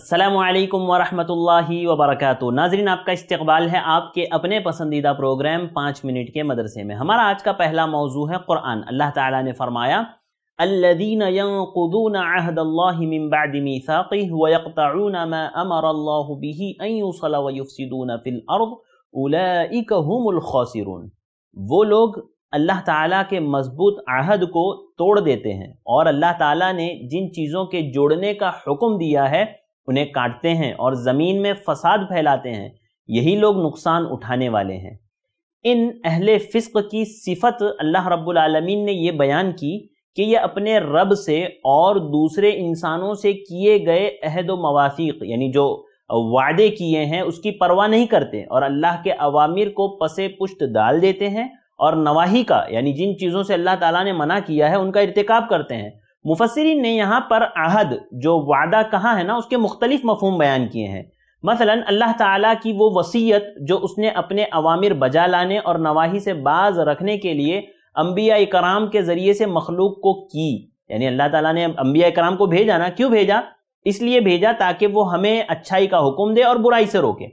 असलकम वरहमल वबरक नाजरीन आपका इस्तबाल है आपके अपने पसंदीदा प्रोग्राम पाँच मिनट के मदरसे में हमारा आज का पहला मौजू है क़ुरान अल्लाह ताला ने फरमाया अल्लदीन यंकुदून अहदल्लाबादमीसाक़ी वयक़ताऊन मा अमर अल्लाह बिही अयूसल वयुफ़सिदून फ़िल अर्द उलाइक हुमुल खासिरून वो लोग अल्लाह ताला के मजबूत अहद को तोड़ देते हैं और अल्लाह ताला ने जिन चीज़ों के जोड़ने का हुक्म दिया है उन्हें काटते हैं और ज़मीन में फसाद फैलाते हैं यही लोग नुकसान उठाने वाले हैं इन अहल फ़िस्क की सिफत अल्लाह रब्बुल ने यह बयान की कि ये अपने रब से और दूसरे इंसानों से किए गए अहद व यानी जो वादे किए हैं उसकी परवाह नहीं करते और अल्लाह के अवामिर को पसे पुष्ट डाल देते हैं और नवाही का यानी जिन चीज़ों से अल्लाह ताला ने मना किया है उनका इरतकब करते हैं मुफसरिन ने यहाँ पर अहद जो वादा कहा है ना उसके मुख्तलिफ मफहम बयान किए हैं मसलन अल्लाह ताला की वो वसीयत जो उसने अपने अवामिर बजा लाने और नवाही से बाज रखने के लिए अम्बिया कराम के ज़रिए से मखलूक को की यानी अल्लाह ताला ने अम्बिया कराम को भेजा ना क्यों भेजा इसलिए भेजा ताकि वो हमें अच्छाई का हुक्म दे और बुराई से रोके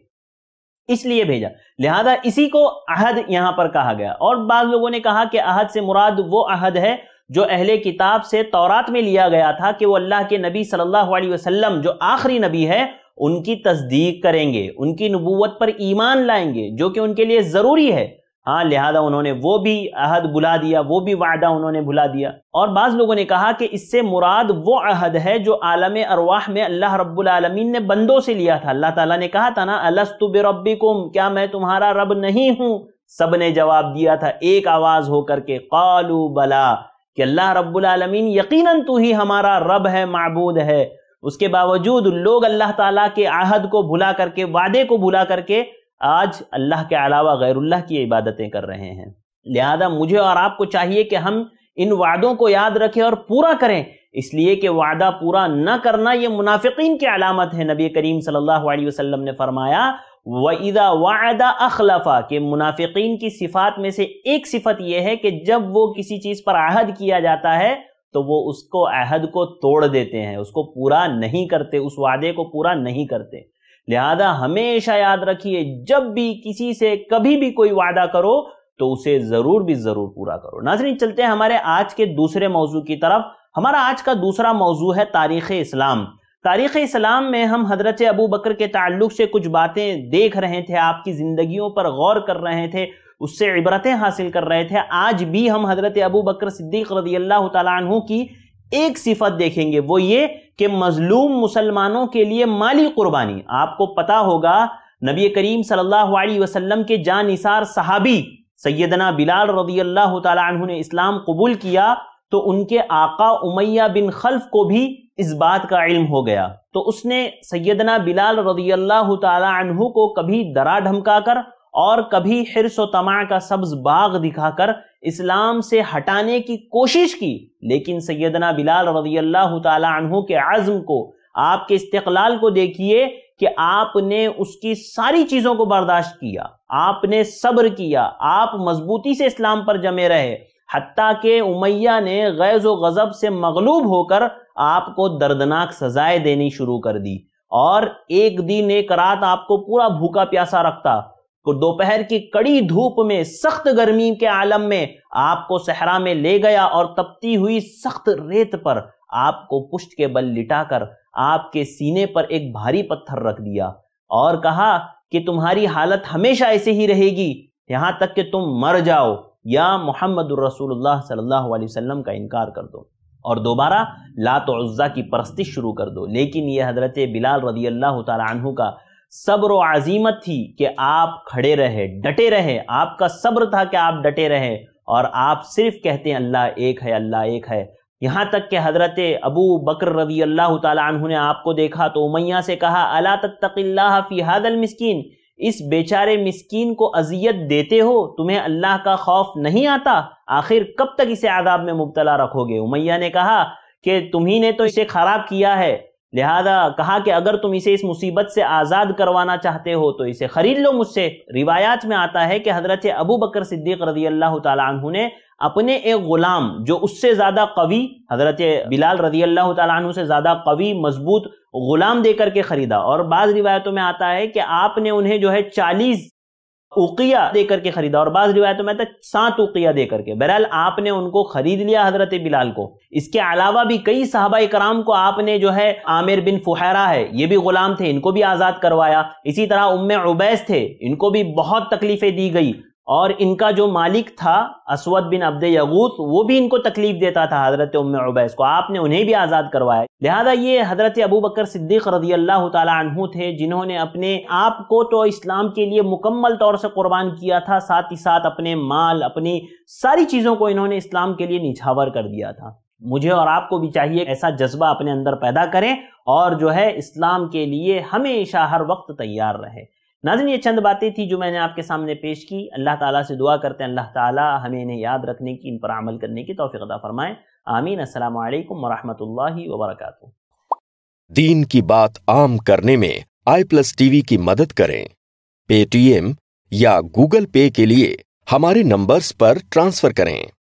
इसलिए भेजा लिहाजा इसी को अहद यहाँ पर कहा गया और बाद लोगों ने कहा कि अहद से मुराद वो अहद है जो अहले किताब से तौरात में लिया गया था कि वो अल्लाह के नबी सल्लल्लाहु अलैहि वसल्लम जो आखिरी नबी है उनकी तस्दीक करेंगे उनकी नबूवत पर ईमान लाएंगे जो कि उनके लिए ज़रूरी है हाँ लिहाजा उन्होंने वो भी अहद भुला दिया वो भी वादा उन्होंने भुला दिया और बाज़ लोगों ने कहा कि इससे मुराद वो अहद है जो आलम अरवाह में अल्लाह रब्बुल आलमीन ने बंदों से लिया था अल्लाह ताला ने कहा था ना अलस्तु बिरब्बिकुम क्या मैं तुम्हारा रब नहीं हूँ सब ने जवाब दिया था एक आवाज़ होकर के कालू बला कि अल्लाह रब्बुलमीन यकीनन तू ही हमारा रब है मबूद है उसके बावजूद लोग अल्लाह ताला के आहद को भुला करके वादे को भुला करके आज अल्लाह के अलावा गैरुल्लाह की इबादतें कर रहे हैं लिहाजा मुझे और आपको चाहिए कि हम इन वादों को याद रखें और पूरा करें इसलिए कि वादा पूरा न करना ये मुनाफिकीन की अलामत है नबी करीम सल्लल्लाहु अलैहि वसल्लम ने फरमाया वईदा वादा अखलफा के मुनाफिकीन की सिफात में से एक सिफत यह है कि जब वो किसी चीज़ पर आहद किया जाता है तो वो उसको अहद को तोड़ देते हैं उसको पूरा नहीं करते उस वादे को पूरा नहीं करते लिहाजा हमेशा याद रखिए जब भी किसी से कभी भी कोई वादा करो तो उसे ज़रूर भी ज़रूर पूरा करो नाजरीन चलते हैं हमारे आज के दूसरे मौजू की तरफ हमारा आज का दूसरा मौजू है तारीख़ इस्लाम तारीख़ इस्लाम में हम हजरत अबू बकर के ताल्लुक से कुछ बातें देख रहे थे आपकी ज़िंदगियों पर गौर कर रहे थे उससे इबरतें हासिल कर रहे थे आज भी हम हजरत अबू बकर सिद्दीक रदी अल्लाह तु की एक सिफत देखेंगे वो ये कि मजलूम मुसलमानों के लिए माली कुर्बानी आपको पता होगा नबी करीम सल्लल्लाहु अलैहि वसल्लम के निसार सहाबी सैदना बिलाल रदी अल्लाह तु ने इस्लाम कबूल किया तो उनके आका उमैया बिन खल्फ को भी इस बात का इल्म हो गया तो उसने सैदना बिलाल रजी अल्लाह को कभी दरा ढमका कर और कभी हिरस तमा का सब्ज बाग दिखाकर इस्लाम से हटाने की कोशिश की लेकिन सैदना बिलाल रजी अल्लाह के आज़म को आपके इस्तलाल को देखिए कि आपने उसकी सारी चीज़ों को बर्दाश्त किया आपने सब्र किया आप मजबूती से इस्लाम पर जमे रहे हती के उमैया ने गैज़ व गज़ब से मगलूब होकर आपको दर्दनाक सजाएं देनी शुरू कर दी और एक दिन एक रात आपको पूरा भूखा प्यासा रखता तो दोपहर की कड़ी धूप में सख्त गर्मी के आलम में आपको सहरा में ले गया और तपती हुई सख्त रेत पर आपको पुष्ट के बल लिटाकर आपके सीने पर एक भारी पत्थर रख दिया और कहा कि तुम्हारी हालत हमेशा ऐसे ही रहेगी यहाँ तक कि तुम मर जाओ या मोहम्मद रसूलुल्लाह सल्लल्लाहु अलैहि वसल्लम का इनकार कर दो और दोबारा लात उज़्ज़ा की परस्तिश शुरू कर दो लेकिन यह हज़रत बिलाल रदी अल्लाह तु का सब्र आज़ीमत थी कि आप खड़े रहे डटे रहे आपका सब्र था कि आप डटे रहे और आप सिर्फ कहते हैं अल्लाह एक है अल्लाह एक है यहाँ तक कि हज़रत अबू बकर रदी अल्लाह तु ने आपको देखा तो उमैया से कहा अला तकिल्ला फ़ी हादल मस्किन इस बेचारे मिस्कीन को अजियत देते हो तुम्हें अल्लाह का खौफ नहीं आता आखिर कब तक इसे आदाब में मुबतला रखोगे उमैया ने कहा कि तुम्ही ने तो इसे खराब किया है लिहाजा कहा कि अगर तुम इसे इस मुसीबत से आज़ाद करवाना चाहते हो तो इसे ख़रीद लो मुझसे रिवायात में आता है कि हज़रत अबू बकर सिद्दीक रजी अल्लाह तु ने अपने एक ग़ुलाम जो उससे ज़्यादा कवि हज़रत बिलाल रजी अल्लाह तु से ज़्यादा कवि मजबूत ग़ुलाम देकर के ख़रीदा और बाज़ रिवायतों में आता है कि आपने उन्हें जो है चालीस उकिया दे करके खरीदा और बाज़ रिवायतों में है सात उकिया दे करके बहरहाल आपने उनको ख़रीद लिया हज़रत बिलाल को इसके अलावा भी कई साहबा कराम को आपने जो है आमिर बिन फुहरा है ये भी ग़ुलाम थे इनको भी आज़ाद करवाया इसी तरह उम्मे उबैस थे इनको भी बहुत तकलीफ़ें दी गई और इनका जो मालिक था असवद बिन अब्द यगूत वो भी इनको तकलीफ देता था हजरत उम उबैस को आपने उन्हें भी आज़ाद करवाया लिहाजा ये हजरत अबू बकर सिद्दीक रजी अल्लाह तु थे जिन्होंने अपने आप को तो इस्लाम के लिए मुकम्मल तौर से कुर्बान किया था साथ ही साथ अपने माल अपनी सारी चीज़ों को इन्होंने इस्लाम के लिए निछावर कर दिया था मुझे और आपको भी चाहिए ऐसा जज्बा अपने अंदर पैदा करें और जो है इस्लाम के लिए हमेशा हर वक्त तैयार रहे नाजिन ये चंद बातें थी जो मैंने आपके सामने पेश की अल्लाह ताला से दुआ करते हैं अल्लाह ताला हमें इन्हें याद रखने की इन पर अमल करने की तोफ़ी अदा फरमाएं आमीन असल वरहमल वबरक दीन की बात आम करने में आई प्लस टीवी की मदद करें पेटीएम या गूगल पे के लिए हमारे नंबर्स पर ट्रांसफर करें